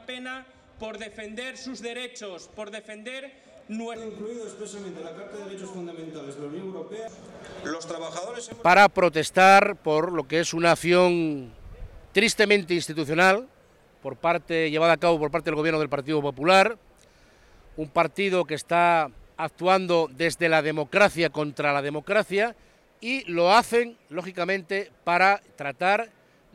pena por defender sus derechos, por defender nuestro... Los trabajadores... Para protestar por lo que es una acción tristemente institucional, por parte, llevada a cabo por parte del Gobierno del Partido Popular, un partido que está actuando desde la democracia contra la democracia y lo hacen, lógicamente, para tratar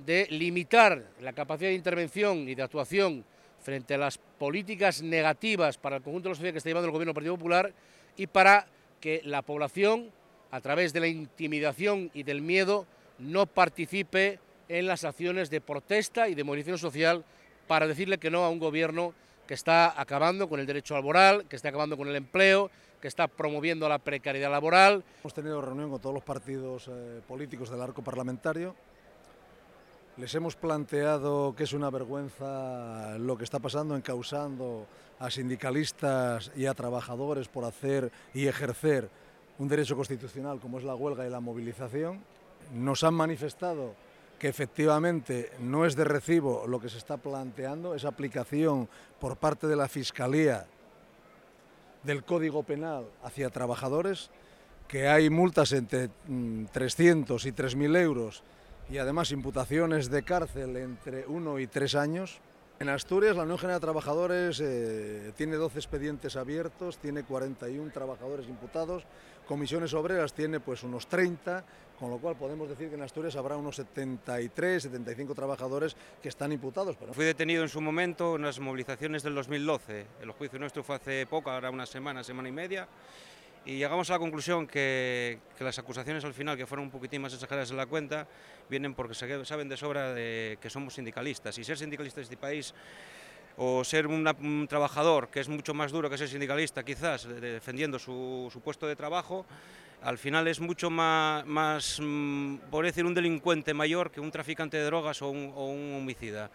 de limitar la capacidad de intervención y de actuación frente a las políticas negativas para el conjunto de la sociedad que está llevando el Gobierno del Partido Popular y para que la población, a través de la intimidación y del miedo, no participe en las acciones de protesta y de movilización social para decirle que no a un gobierno que está acabando con el derecho laboral, que está acabando con el empleo, que está promoviendo la precariedad laboral. Hemos tenido reunión con todos los partidos eh, políticos del arco parlamentario les hemos planteado que es una vergüenza lo que está pasando, causando a sindicalistas y a trabajadores por hacer y ejercer un derecho constitucional como es la huelga y la movilización. Nos han manifestado que efectivamente no es de recibo lo que se está planteando, esa aplicación por parte de la Fiscalía del Código Penal hacia trabajadores, que hay multas entre 300 mm, y 3.000 euros y además imputaciones de cárcel entre uno y tres años. En Asturias la Unión General de Trabajadores eh, tiene 12 expedientes abiertos, tiene 41 trabajadores imputados, comisiones obreras tiene pues unos 30, con lo cual podemos decir que en Asturias habrá unos 73, 75 trabajadores que están imputados. Fui detenido en su momento en las movilizaciones del 2012, el juicio nuestro fue hace poco, ahora una semana, semana y media, y llegamos a la conclusión que, las acusaciones al final, que fueron un poquitín más exageradas en la cuenta, vienen porque saben de sobra que somos sindicalistas. Y ser sindicalista de este país, o ser un trabajador, que es mucho más duro que ser sindicalista quizás, defendiendo su, puesto de trabajo, al final es mucho más, más, mm, por decir, un delincuente mayor que un traficante de drogas o un homicida.